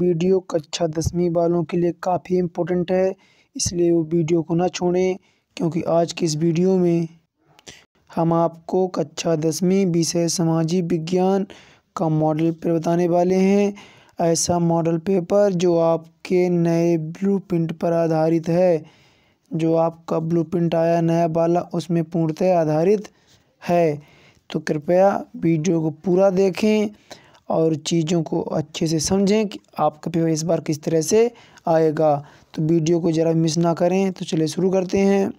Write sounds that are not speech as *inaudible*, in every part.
video कक्षा दसवीं वालों के लिए काफ़ी इम्पोर्टेंट है इसलिए वो वीडियो को ना छोड़ें क्योंकि आज की इस वीडियो में हम आपको कक्षा दसवीं विषय सामाजिक विज्ञान का मॉडल पेपर बताने वाले हैं ऐसा मॉडल पेपर जो आपके नए ब्लूप्रिंट पर आधारित है जो आपका ब्लूप्रिंट आया नया वाला उसमें पूर्णतः आधारित है तो कृपया वीडियो को पूरा देखें और चीज़ों को अच्छे से समझें कि आपका पेपर इस बार किस तरह से आएगा तो वीडियो को ज़रा मिस ना करें तो चलिए शुरू करते हैं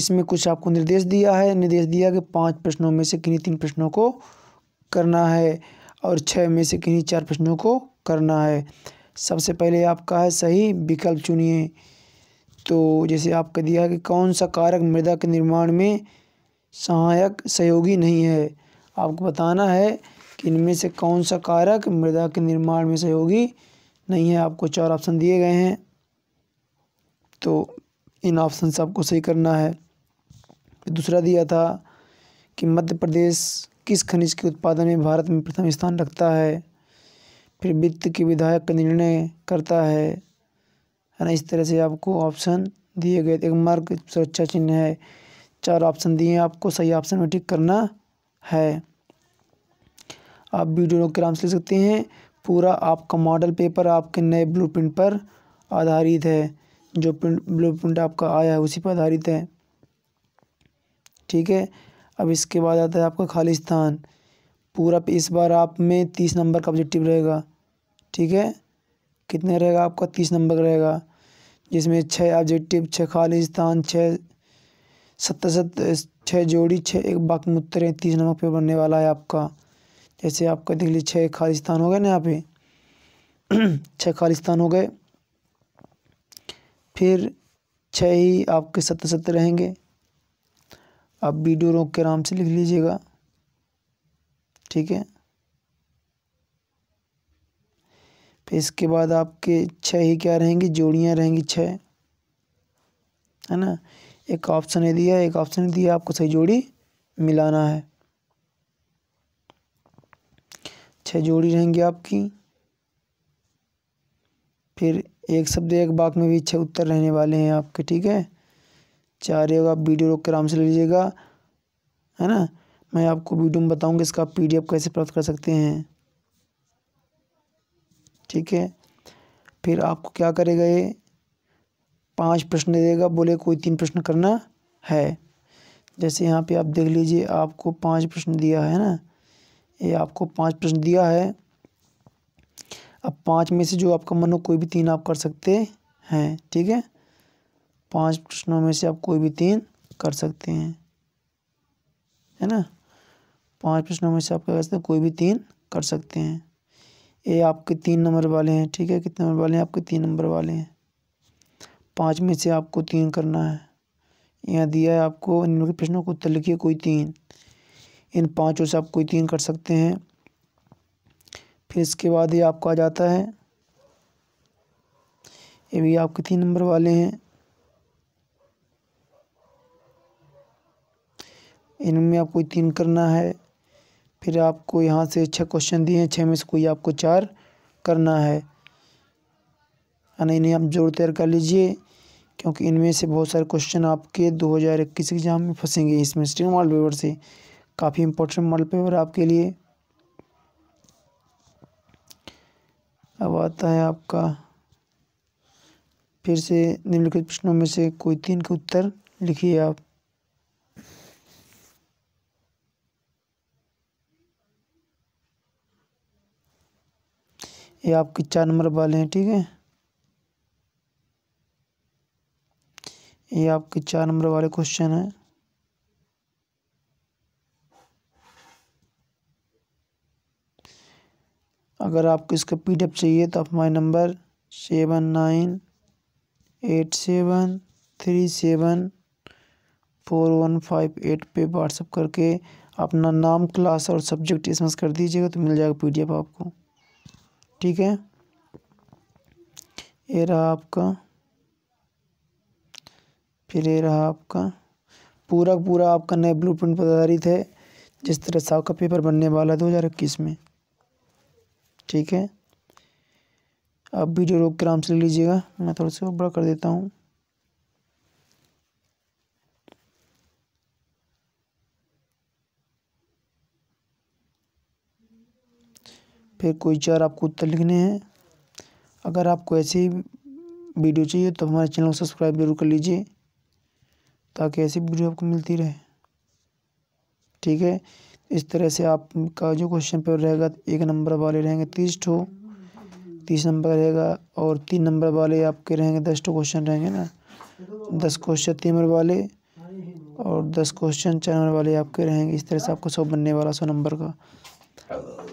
इसमें कुछ आपको निर्देश दिया है निर्देश दिया कि पांच प्रश्नों में से किन्हीं तीन प्रश्नों को करना है और छः में से किन्हीं चार प्रश्नों को करना है सबसे पहले आपका है सही विकल्प चुनिए तो जैसे आपका दिया कि कौन सा कारक मृदा के निर्माण में सहायक सहयोगी नहीं है आपको बताना है कि इनमें से कौन सा कारक मृदा के निर्माण में सहयोगी नहीं है आपको चार ऑप्शन दिए गए हैं तो इन ऑप्शन से आपको सही करना है दूसरा दिया था कि मध्य प्रदेश किस खनिज के उत्पादन में भारत में प्रथम स्थान रखता है फिर वित्त के विधायक का निर्णय करता है है ना इस तरह से आपको ऑप्शन दिए गए एक मार्ग सुरक्षा चिन्ह है चार ऑप्शन दिए आपको सही ऑप्शन में टिक करना है आप वीडियो रोक के आराम से ले सकते हैं पूरा आपका मॉडल पेपर आपके नए प्रिंट पर आधारित है जो प्रिंट ब्लू प्रिंट आपका आया है उसी पर आधारित है ठीक है अब इसके बाद आता है आपका खालिस्तान पूरा इस बार आप में तीस नंबर का ऑब्जेक्टिव रहेगा ठीक है कितने रहेगा आपका तीस नंबर का रहेगा जिसमें छः ऑब्जेक्टिव छः खालिस्तान छः सत्तर सत्तर छः जोड़ी छः एक बाक मुत्तर तीस नंबर पेपर बनने वाला है आपका जैसे आपका लीजिए छः खालिस्तान हो गए ना यहाँ पे *clears throat* छः खालिस्तान हो गए फिर छः ही आपके सत्तर सत्तर रहेंगे आप वीडियो रोक के आराम से लिख लीजिएगा ठीक है फिर इसके बाद आपके छः ही क्या रहेंगी जोड़ियाँ रहेंगी छः है ना एक ऑप्शन दिया एक ऑप्शन दिया आपको सही जोड़ी मिलाना है छः जोड़ी रहेंगी आपकी फिर एक शब्द एक बाग में भी छः उत्तर रहने वाले हैं आपके ठीक है चार योग आप वीडियो रोक के आराम से ले लीजिएगा है ना मैं आपको वीडियो में बताऊंगा इसका आप एफ कैसे प्राप्त कर सकते हैं ठीक है फिर आपको क्या करेगा ये पांच प्रश्न देगा बोले कोई तीन प्रश्न करना है जैसे यहाँ पे आप देख लीजिए आपको पांच प्रश्न दिया है ना ये आपको पाँच प्रश्न दिया है अब पाँच में से जो आपका मन हो कोई भी तीन आप कर सकते हैं ठीक है पांच प्रश्नों में से आप कोई भी तीन कर सकते हैं है ना पांच प्रश्नों में से आप क्या कर सकते हैं कोई भी तीन कर सकते हैं ये आपके तीन नंबर वाले हैं ठीक है कितने नंबर वाले हैं आपके तीन नंबर वाले हैं पाँच में से आपको तीन करना है यहाँ दिया है आपको निम्नलिखित प्रश्नों को उत्तर लिखिए कोई तीन इन पाँचों से आप कोई तीन कर सकते हैं फिर इसके बाद ये आपको आ जाता है ये भी आपके तीन नंबर वाले हैं इनमें आपको तीन करना है फिर आपको यहाँ से छः क्वेश्चन दिए हैं छः में से कोई आपको चार करना है यानी इन्हें आप जोड़ तैयार कर लीजिए क्योंकि इनमें से बहुत सारे क्वेश्चन आपके 2021 एग्ज़ाम में फंसेंगे इसमें स्ट्रीम वाल पेपर से काफ़ी इम्पोर्टेंट मॉडल पेपर आपके लिए अब आता है आपका फिर से निम्नलिखित प्रश्नों में से कोई तीन के उत्तर लिखिए आप ये आपके चार नंबर वाले हैं ठीक है ये आपके चार नंबर वाले क्वेश्चन हैं अगर आपको इसका पी चाहिए तो आप हमारे number seven nine eight seven three seven four one five eight पर व्हाट्सअप करके अपना नाम क्लास और सब्जेक्ट इसमें कर दीजिएगा तो मिल जाएगा एफ आपको ठीक है ये रहा आपका फिर ये रहा आपका पूरा पूरा आपका नया ब्लूप्रिंट पर आधारित है जिस तरह से आपका पेपर बनने वाला है दो हज़ार इक्कीस में ठीक है आप वीडियो रोक के आराम से ले लीजिएगा मैं थोड़ा सा बड़ा कर देता हूँ फिर कोई चार आपको उत्तर लिखने हैं अगर आपको ऐसे ही वीडियो चाहिए तो हमारे चैनल को सब्सक्राइब जरूर कर लीजिए ताकि ऐसी वीडियो आपको मिलती रहे ठीक है इस तरह से आपका जो क्वेश्चन पेपर रहेगा एक नंबर वाले रहेंगे तीस ठो तीस नंबर रहेगा और तीन नंबर वाले आपके रहेंगे दस ठो क्वेश्चन रहेंगे ना दस क्वेश्चन तीन नंबर वाले और दस क्वेश्चन चार नंबर वाले आपके रहेंगे इस तरह से आपको सौ बनने वाला सौ नंबर का